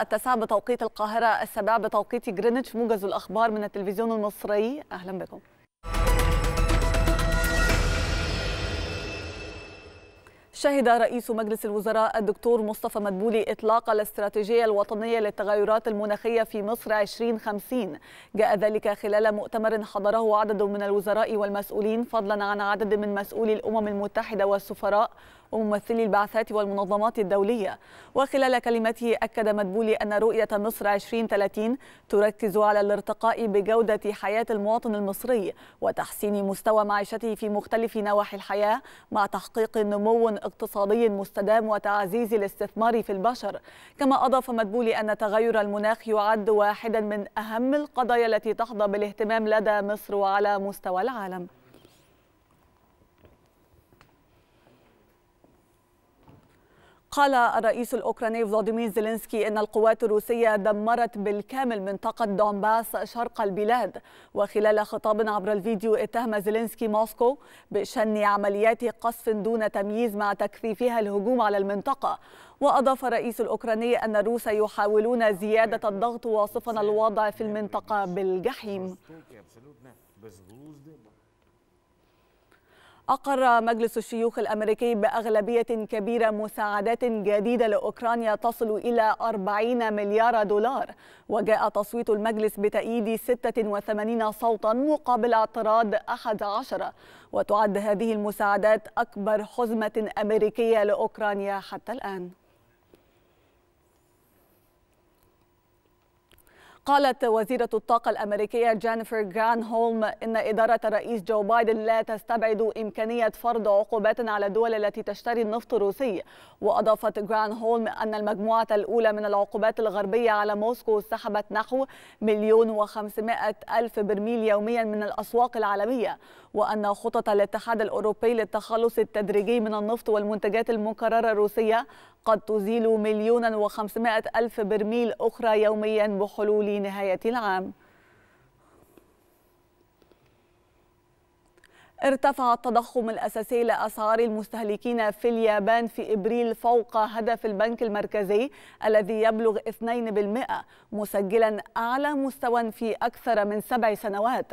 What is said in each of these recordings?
التاسعة بتوقيت القاهرة السابعة بتوقيت جرينتش موجز الأخبار من التلفزيون المصري أهلا بكم شهد رئيس مجلس الوزراء الدكتور مصطفى مدبولي إطلاق الاستراتيجية الوطنية للتغيرات المناخية في مصر 2050 جاء ذلك خلال مؤتمر حضره عدد من الوزراء والمسؤولين فضلا عن عدد من مسؤولي الأمم المتحدة والسفراء وممثلي البعثات والمنظمات الدولية وخلال كلمته أكد مدبولي أن رؤية مصر 2030 تركز على الارتقاء بجودة حياة المواطن المصري وتحسين مستوى معيشته في مختلف نواحي الحياة مع تحقيق نمو اقتصادي مستدام وتعزيز الاستثمار في البشر كما أضاف مدبولي أن تغير المناخ يعد واحدا من أهم القضايا التي تحظى بالاهتمام لدى مصر وعلى مستوى العالم قال الرئيس الأوكراني فلاديمير زيلينسكي أن القوات الروسية دمرت بالكامل منطقة دونباس شرق البلاد وخلال خطاب عبر الفيديو اتهم زيلينسكي موسكو بشن عمليات قصف دون تمييز مع تكثيفها الهجوم على المنطقة وأضاف الرئيس الأوكراني أن الروس يحاولون زيادة الضغط واصفا الوضع في المنطقة بالجحيم أقر مجلس الشيوخ الأمريكي بأغلبية كبيرة مساعدات جديدة لأوكرانيا تصل إلى 40 مليار دولار وجاء تصويت المجلس بتأييد 86 صوتا مقابل اعتراض 11 وتعد هذه المساعدات أكبر حزمة أمريكية لأوكرانيا حتى الآن قالت وزيرة الطاقة الأمريكية جينيفر جران هولم إن إدارة الرئيس جو بايدن لا تستبعد إمكانية فرض عقوبات على الدول التي تشتري النفط الروسي وأضافت جران هولم أن المجموعة الأولى من العقوبات الغربية على موسكو سحبت نحو مليون وخمسمائة ألف برميل يوميا من الأسواق العالمية وأن خطط الاتحاد الأوروبي للتخلص التدريجي من النفط والمنتجات المكررة الروسية قد تزيل مليونا وخمسمائة ألف برميل أخرى يوميا بحلول نهاية العام ارتفع التضخم الأساسي لأسعار المستهلكين في اليابان في إبريل فوق هدف البنك المركزي الذي يبلغ 2% مسجلا أعلى مستوى في أكثر من سبع سنوات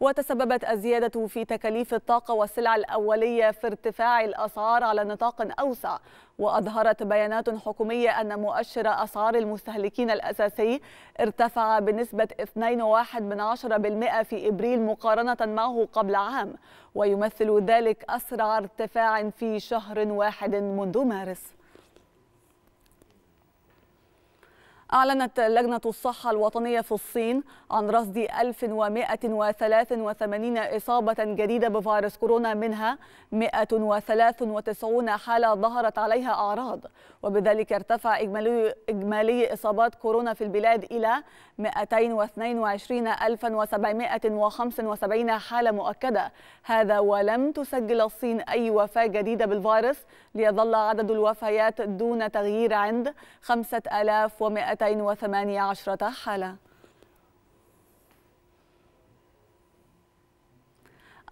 وتسببت الزيادة في تكاليف الطاقة والسلع الأولية في ارتفاع الأسعار على نطاق أوسع وأظهرت بيانات حكومية أن مؤشر أسعار المستهلكين الأساسي ارتفع بنسبة 2.1% في إبريل مقارنة معه قبل عام ويمثل ذلك أسرع ارتفاع في شهر واحد منذ مارس أعلنت لجنة الصحة الوطنية في الصين عن رصد 1183 إصابة جديدة بفيروس كورونا منها 193 حالة ظهرت عليها أعراض وبذلك ارتفع إجمالي, إجمالي إصابات كورونا في البلاد إلى 222775 حالة مؤكدة هذا ولم تسجل الصين أي وفاة جديدة بالفيروس ليظل عدد الوفيات دون تغيير عند 5100 218 حالة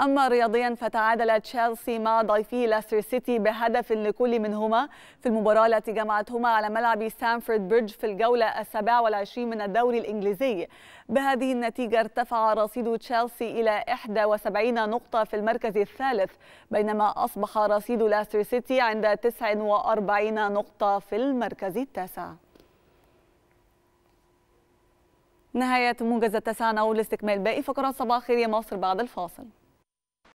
أما رياضيا فتعادل تشيلسي مع ضيفي لاستر سيتي بهدف لكل منهما في المباراة التي جمعتهما على ملعب سانفورد بريدج في الجولة السابعة والعشرين من الدوري الإنجليزي بهذه النتيجة ارتفع رصيد تشيلسي إلى 71 نقطة في المركز الثالث بينما أصبح رصيد لاستر سيتي عند 49 نقطة في المركز التاسع نهاية موجز التسعة نقول لاستكمال باقي فقرات صباح خير يا مصر بعد الفاصل